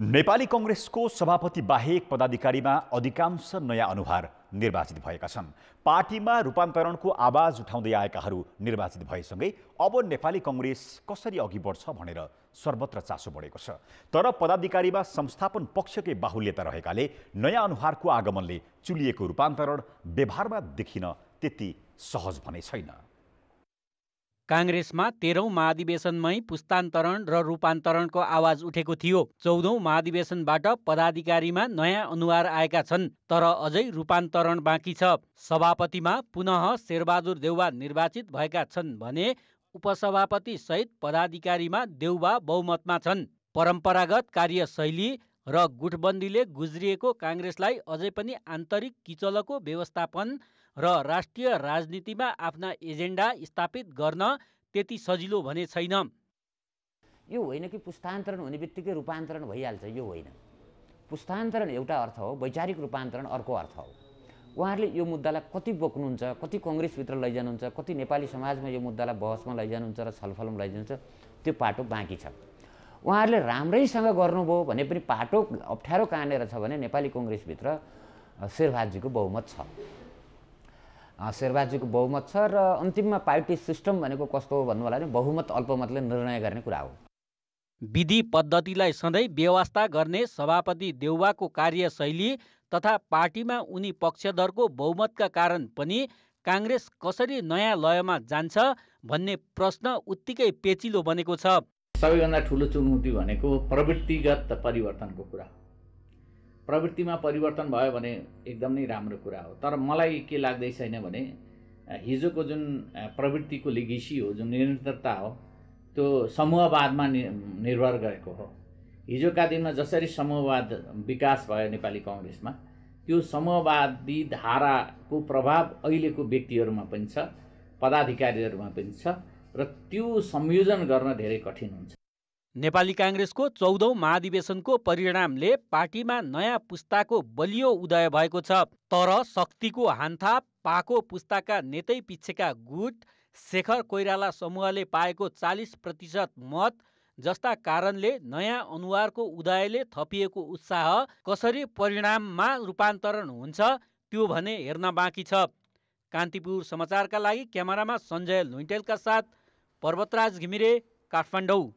नेपाली कङ्ग्रेसको सभापति बाहेक पदाधिकारीमा अधिकांश नयाँ अनुहार निर्वाचित भएका छन् पार्टीमा रूपान्तरणको आवाज उठाउँदै आएकाहरू निर्वाचित भएसँगै अब नेपाली कङ्ग्रेस कसरी अघि बढ्छ भनेर सर्वत्र चासो बढेको छ तर पदाधिकारीमा संस्थापन पक्षकै बाहुल्यता रहेकाले नयाँ अनुहारको आगमनले चुलिएको रूपान्तरण व्यवहारमा देखिन त्यति सहज भने छैन काङ्ग्रेसमा तेह्रौँ महाधिवेशनमै पुस्तान्तरण र रूपान्तरणको आवाज उठेको थियो चौधौँ महाधिवेशनबाट पदाधिकारीमा नयाँ अनुहार आएका छन् तर अझै रूपान्तरण बाँकी छ सभापतिमा पुनः शेरबहादुर देउवा निर्वाचित भएका छन् भने उपसभापति सहित पदाधिकारीमा देउवा बहुमतमा छन् परम्परागत कार्यशैली र गुटबन्दीले गुज्रिएको काङ्ग्रेसलाई अझै पनि आन्तरिक किचलको व्यवस्थापन र राष्ट्रिय राजनीतिमा आफ्ना एजेन्डा स्थापित गर्न त्यति सजिलो भने छैन यो होइन कि पुस्तान्तरण हुने बित्तिकै रूपान्तरण भइहाल्छ यो होइन पुस्तान्तरण एउटा अर्थ हो वैचारिक रूपान्तरण अर्को अर्थ हो उहाँहरूले यो मुद्दालाई कति बोक्नुहुन्छ कति कङ्ग्रेसभित्र लैजानुहुन्छ कति नेपाली समाजमा यो मुद्दालाई बहसमा लैजानुहुन्छ र छलफलमा लैजानुहुन्छ त्यो पाटो बाँकी छ उहाँहरूले राम्रैसँग गर्नुभयो भने पनि पाटो अप्ठ्यारो कानेर छ भने नेपाली कङ्ग्रेसभित्र शेरबहाजीको बहुमत छ शेरबाजीको बहुमत छ र अन्तिममा पार्टी सिस्टम भनेको कस्तो हो भन्नु होला भने बहुमत अल्पमतले निर्णय गर्ने कुरा हो विधि पद्धतिलाई सधैँ व्यवस्था गर्ने सभापति देउवाको कार्यशैली तथा पार्टीमा उनी पक्षधरको बहुमतका कारण पनि काङ्ग्रेस कसरी नयाँ लयमा जान्छ भन्ने प्रश्न उत्तिकै पेचिलो बनेको छ सबैभन्दा ठुलो चुनौती भनेको प्रवृत्तिगत परिवर्तनको कुरा हो प्रवृत्तिमा परिवर्तन भयो भने एकदमै राम्रो कुरा हो तर मलाई के लाग्दै छैन भने हिजोको जुन प्रवृत्तिको लिगिसी हो जुन निरन्तरता हो त्यो समूहवादमा निर्भर गरेको हो हिजोका दिनमा जसरी समूहवाद विकास भयो नेपाली कङ्ग्रेसमा त्यो समूहवादी धाराको प्रभाव अहिलेको व्यक्तिहरूमा पनि छ पदाधिकारीहरूमा पनि छ र त्यो संयोजन गर्न धेरै कठिन हुन्छ नेपाली काङ्ग्रेसको चौधौँ महाधिवेशनको परिणामले पार्टीमा नयाँ पुस्ताको बलियो उदय भएको छ तर शक्तिको हान्था पाको पुस्ताका नेतै पिच्छेका गुट शेखर कोइराला समूहले पाएको चालिस प्रतिशत मत जस्ता कारणले नयाँ अनुहारको उदयले थपिएको उत्साह कसरी परिणाममा रूपान्तरण हुन्छ त्यो भने हेर्न बाँकी छ कान्तिपुर समाचारका लागि क्यामेरामा सञ्जय लुइटेलका साथ पर्वतराज घिमिरे काठमाडौँ